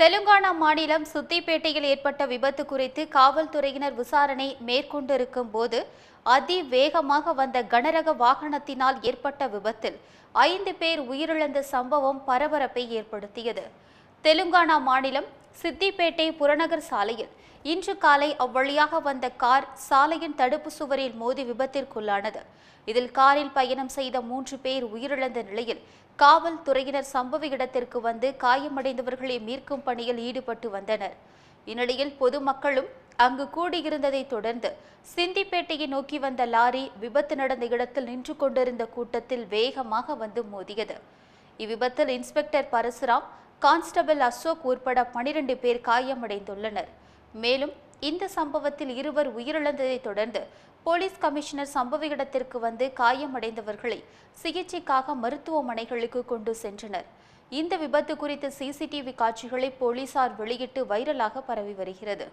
தெலுங்கானா மாநிலம் சுத்திப்பேட்டையில் ஏற்பட்ட விபத்து குறித்து காவல்துறையினர் விசாரணை மேற்கொண்டிருக்கும் போது அதிவேகமாக வந்த கனரக வாகனத்தினால் ஏற்பட்ட விபத்தில் ஐந்து பேர் உயிரிழந்த சம்பவம் பரபரப்பை ஏற்படுத்தியது தெலுங்கானா மாநிலம் சித்திப்பேட்டை புறநகர் சாலையில் இன்று காலை அவ்வழியாக வந்த கார் சாலையின் தடுப்பு சுவரில் மோதி விபத்திற்குள்ளானது இதில் காரில் பயணம் செய்த மூன்று பேர் உயிரிழந்த நிலையில் காவல்துறையினர் சம்பவ இடத்திற்கு வந்து காயமடைந்தவர்களை மீட்கும் பணியில் ஈடுபட்டு வந்தனர் இந்நிலையில் பொதுமக்களும் அங்கு கூடியிருந்ததை தொடர்ந்து சிந்திப்பேட்டையை நோக்கி வந்த லாரி விபத்து நடந்த இடத்தில் நின்று கொண்டிருந்த கூட்டத்தில் வேகமாக வந்து மோதியது இவ்விபத்தில் இன்ஸ்பெக்டர் பரசுராம் கான்ஸ்டபிள் அசோக் உட்பட பனிரெண்டு பேர் காயமடைந்துள்ளனர் மேலும் இந்த சம்பவத்தில் இருவர் உயிரிழந்ததை தொடர்ந்து போலீஸ் கமிஷனர் சம்பவ இடத்திற்கு வந்து காயமடைந்தவர்களை சிகிச்சைக்காக மருத்துவமனைகளுக்கு கொண்டு சென்றனர் இந்த விபத்து குறித்த சிசிடிவி காட்சிகளை போலீசார் வெளியிட்டு வைரலாக பரவி வருகிறது